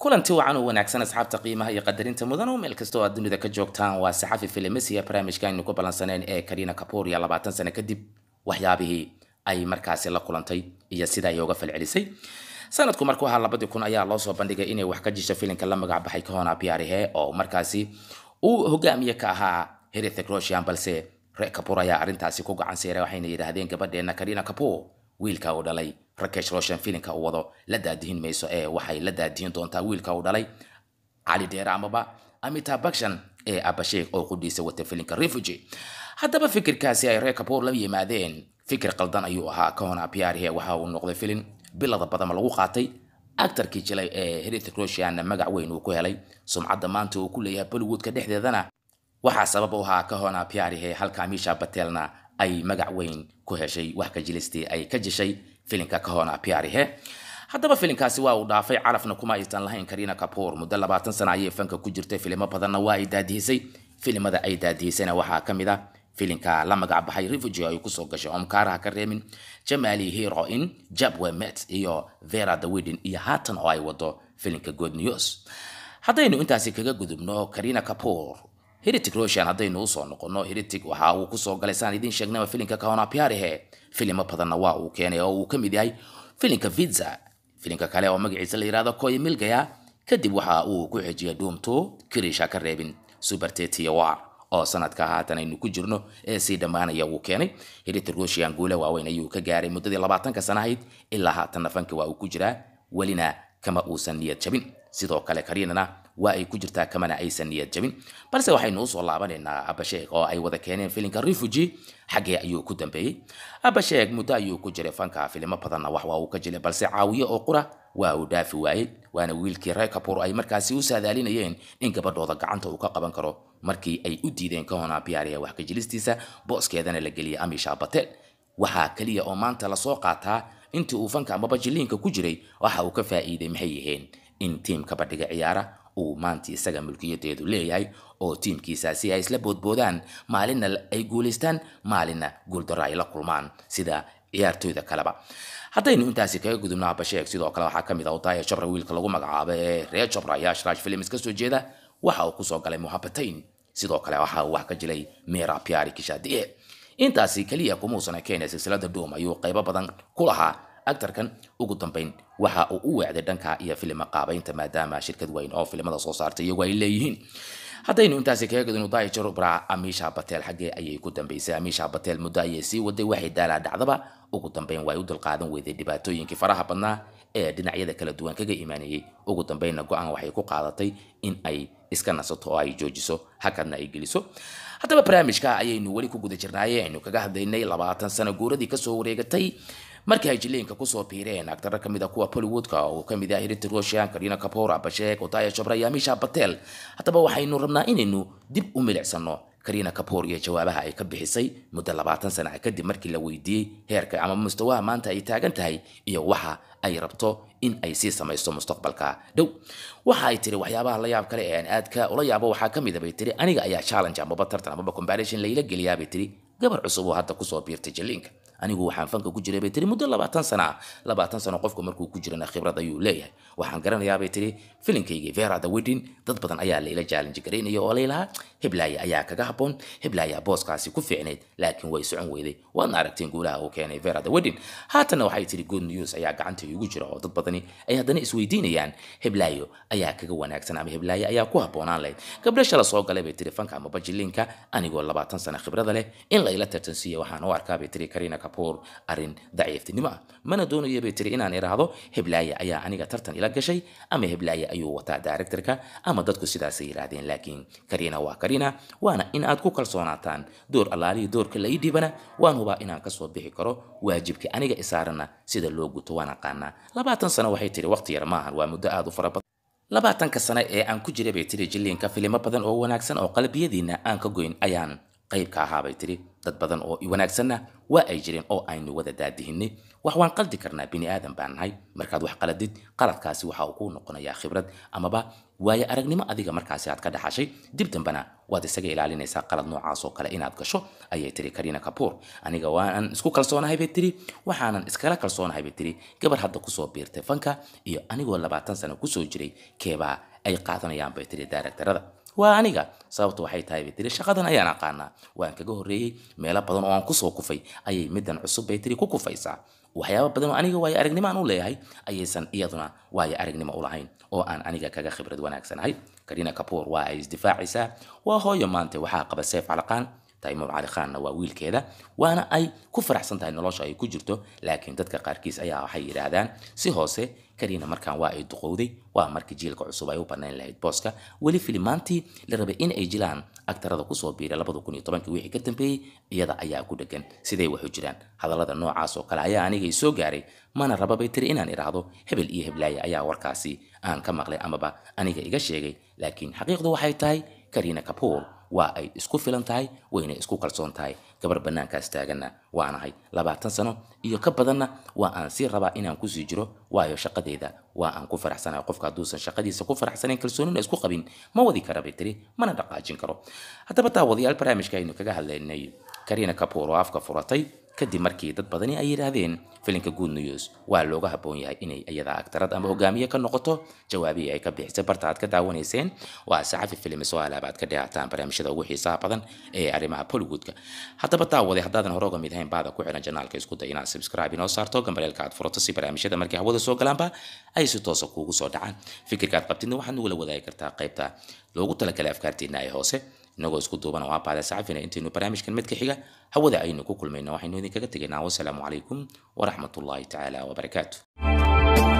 kulanti wacan oo wanaagsan asxaabta qiimaha iyo qadarinta mudan oo meel kastoo oo aad dunida ka joogtaan waa saxafi filimisiya barnaamijka aynu ku ballansaneen ee karina kaporia labaatan sano kadib waxyaabihii ay markaasi la kulantay iyo sida ay uga falcelisay sanadku markuu ahaa labadii kun ayaa loo bandhigay inay wax ka jisho filinka la magacbaxay kahona biarihe oo markaasi uu hogaamiye ka ahaa heritek roshian balse re kapur ayaa arrintaasi ku gacan seeray waxayna yidhaahdeen gabadheenna karina kapur wiilka uu dhalay rakesh roshan filinka uu wado la daadihin mayso ee waxay la daadihin doontaa wiilka uu dhalay cali dheere amaba amitab bakshan ee abasheek oo qudhiisa wata filinka refugee haddaba fikirkaasi ay reer kaboor la yimaadeen fikir qaldan ayuu ahaa kahon apiarihe waxa uu noqday filin bilada badama lagu qaatay actarkii jilay ee heritic rusianna magac weyn uu ku helay sumcadda maanta uu ku leeyahay bollywoodka dhexdeedana waxaa sabab u ahaa kahon apiarihe halka amisha batelna ay magac weyn ku heshay wax ka jilistii ay ka jishay filinka kahona piarihe haddaba filinkaasi waa uu dhaafay calafna kuma aysan lahayn karina kapoor muddo labaatan sana ayay fanka ku jirtay filimo badanna waa ay daadihisay filimada ay daadihisayna waxaa ka mid a ah filinka la magac baxay refugee ay kusoo gashay omkaaraha ka reemin jamali heroin jabwe met iyo vera the widen iyo haatan oo ay wado filinka good news haddaynu intaasi kaga gudubno karina kapoor heritig russian haddaynu usoo noqonno heritig waxa uu kusoo galay saan idiin sheegnaba filinka kahonapiarehe filimo badanna waa uu keenay oo uu ka mid yahay filinka vitza filinka kale oo magaciisa la yidhahdo koy milgaya kadib waxa uu ku xejiyay dhuumto kirisha ka reebin subertetiya oo sanadka haatan aynu ku jirno ee sii dhammaanaya wuu keenay heritig russian guule waaweyn ayuu ka gaaray muddadii labaatanka sanahayd ilaa haatan nafanka waa uu ku jiraa welina kama uusan niyad jabin sidoo kale karinana waa ay ku jirtaa kamana aysan niyad jabin balse waxaynu usoo laabanaynaa abasheeg oo ay wada keeneen filinka refuge xaggee ayuu ku dambeeyey abasheeg muddo ayuu ku jiray fanka filimo badanna wax waa uu ka jiray balse caawiye oo qura waa uu dhaafi waayey waana wiilkii reekapur ay markaasi u saadaalinayeen in gabadhooda gacanta uu ka qaban karo markii ay u diideen kahona biaria wax booskeedana la geliyay amisha batel waxaa keliya oo maanta lasoo qaataa intii uu fanka amaba jiliinka ku jiray waxa uu ka faa'iiday maxay yihiin in tiimka badhiga ciyaara uu maanta isaga mulkiyadeedu leeyahay oo tiimkiisa si ay isla boodboodaan maalinna ay guulaystaan maalina guuldaro ay la kulmaan sida ciyaartooyda kaleba haddaynu intaasi kaga gudubno habasheeg sidoo kale waxaa ka mid ah utaaya jabra wiilka lagu magacaabo ee reer jabra ayaa shraash films ka soo jeeda waxa uu kusoo galay muhabatayn sidoo kale waxa uu wax ka jilay meera piari kishaadiye intaasi keliya kumuusana keenaya silsilada dhoom ayuu qaybo badan ku lahaa aktarkan ugu dambayn waxa uu u weecday dhanka iyo filima qaabaynta maadaama shirkad weyn oo filimada soo saarta iyagu ay leeyihiin haddaynu intaasi kaga gadino daajaro braac amiisha batel xaggee ayay ku dambaysay amiisha batel muddo ayay sii waday waxay daalaa dhacdaba ugu dambayn way u dulqaadan weyday dhibaatooyinkii faraha badnaa ee dhinacyada kala duwan kaga imaanayay ugu dambaynna go-aan waxay ku qaadatay in ay iska nasato oo ay joojiso hakadna ay geliso haddaba barnaamijka ayaynu weli ku guda jirnaayee aynu kaga hadlaynay labaatan sano guuradii kasoo wareegatay markii ay jileenka kusoo biireen agtaro ka mid a ah kuwa bollywoodka oo ka mid ah hirinta ruushyan karina kapoor abasheek otaya jabra iyo amisha patel haddaba waxaynu rabnaa inaynu dib u milicsano karina kapoor iyo jawaabaha ay ka bixisay muddo labaatan sanaca kadib markii la weydiiyey heerka ama mustawaha maanta ay taagan tahay iyo waxa ay rabto in ay sii samaysto mustaqbalka dhow waxa ay tiri waxyaabaha la yaab kale ee aan aadka ula yaabo waxaa ka mid ah bay tiri aniga ayaa challenge amaba tartan amaba comparison layla geliyaa bay tiri gabar cusub oo hadda kusoo biirtay jilliinka anigu waxaan fanka ku jiray bay tiri muddo labaatan sana labaatan sano qofku markuu ku jirana khibrad ayuu leeyahay waxaan garanayaa bay tiri filinkaygii vera the wedding dad badan ayaa laila jaalinji garaynaya oo laylahaa heblaaya ayaa kaga habboon heblaaya booskaasi ku fiicnayd laakiin way socon weyday waadna aragteen guulaha uu keenay vera the wedding haatana waxay tiri good news ayaa gacanta iigu jira oo dad badani ay haddana isweydiinayaan heblaayo ayaa kaga wanaagsan ama heblaayo ayaa ku habboonaan lahayd gabdhasha la soo galay bay tiri fanka ama bajilinka anigoo labaatan sana khibrada leh in layla tartansiiya waxaan u arkaa bay tiri karina singapore arrin daciiftinimo ah mana doonaya bay tiri inaan idhaahdo heblaaye ayaa aniga tartan ila gashay ama heblaaye ayuu wataa directorka ama dadku sidaasay yidhaahdeen laakiin karina waa karina waana in aad ku kalsoonaataan door allaalihii doorka la ii waan hubaa inaan kasoo bixi karo waajibka aniga isaarana sida loo guto waan aqaanaa labaatan sano waxay tiri waqti yar maahan waa muddo aad u fara badan labaatanka sano ee aan ku jiray bay tiri jilliinka filimo badan oo wanaagsan oo qalbiyadiinna aan ka goyn ayaan qayb ka ahaabay tiri dad badan oo wanaagsanna waa ay jireen oo aynu wada daadihinnay wax waan qaldi karnaa bini aadan baan nahay markaad wax qaladid qaladkaasi waxa uu kuu noqonayaa khibrad amaba waayo aragnimo adiga markaasi aad ka dhaxashay dib dambena waad isaga ilaalinaysaa qalad noocaas oo kale inaad gasho ayay tiri karina kabuur aniga waanan isku kalsoonahay bay tiri waxaanan iskala kalsoonahay bay tiri gabar hadda kusoo biirtay fanka iyo anigoo labaatan sano kusoo jiray keebaa ay qaadanayaan bay tiri daaragtarada waa aniga sababtu waxay tahay bay tiri shaqadan ayaan aqaanaa waan kaga horreeyey meelo badan oo aan kusoo kufay ayay middan cusub bay tiri ku kufaysaa waxyaaba badan oo aniga waayo aragnimo aan u leeyahay ayaysan iyaduna waayo aragnimo u lahayn oo aan aniga kaga khibrad wanaagsanahay karina kapoor waa ay isdifaacaysaa waa hooyo maanta waxaa qaba seef calaqaan taymur cali khaanna waa wiilkeeda waana ay ku faraxsan tahay nolosha ay ku jirto laakiin dadka qaarkiis ayaa waxay yidhaahdaan si hoose karina markaan waa ay duqowday waa markii jiilka cusub ay u banayn lahayd booska weli filimaantii la rabay in ay jilaan agtarada kusoo biira labada kun iyo tobankii wixii ka dambeeyey iyada ayaa ku dhegan siday waxu jiraan hadallada noocaas oo kale ayaa anigay soo gaaray mana rababay tiri inaan idhaahdo hebel iyo heblaaya ayaa warkaasi aan ka maqlay amaba aniga iga sheegay laakiin xaqiiqdu waxay tahay karina kapool waa ay isku filan tahay wayna isku kalsoon tahay gabar bannaankaas taaganna waanahay labaatan sano iyo ka badanna waa aan sii rabaa inaan kusii jiro waayo shaqadeeda waa aan ku faraxsanahay qofka hadduusan shaqadiisa ku faraxsanayn kalsoonina isku qabin ma wadi kara bay tiri mana dhaqaajin karo haddaba taawadayaal barnaamijka aynu kaga hadlaynay karina kapuur oo afka furatay kadib markii dad badani ay yidhaahdeen filinka good news waa looga habboon yahay inay iyada agtarad ama hogaamiye ka noqoto jawaabihii ay ka bixisay barta aad ka daawanayseen waa saxafi filmi soo alaaba aad ka dheerataan barnaamijyada ugu xiisaha badan ee arrimaha bollywoodka haddaba daawade haddaadan hore mid ahayn baada ku xiran janaalka isku day inaad subscribe inoo saarto gambaleelka aad furato si barnaamijyada markii hawada soo galaanba ay si toosa ah kuugu soo dhacaan fikirkaad qabtidna waxaad nugula wadaagi kartaa qaybta loogu talagalay afkaarteenna ee hoose inagoo isku duubana waa baada saxafina intaynu barnaamijkan mid ka xiga hawada aynu ku kulmayna waxaynu idinkaga tegaynaa wasalaamu calaykum waraxmatullaahi tacaala wabarakaatu